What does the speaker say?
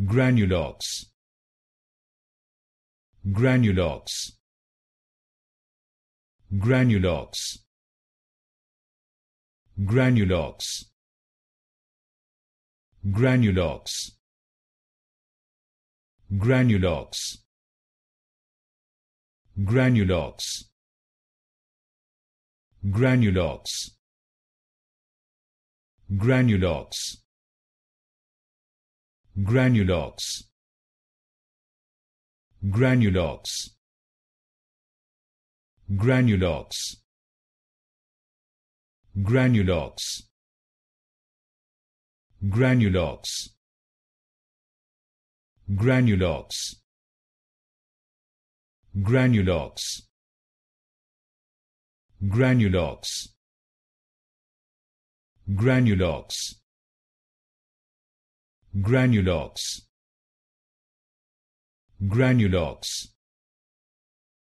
granulox granulox granulox granulox granulox granulox granulox granulox granulox granulox granulox granulox granulox granulox granulox granulox granulox granulox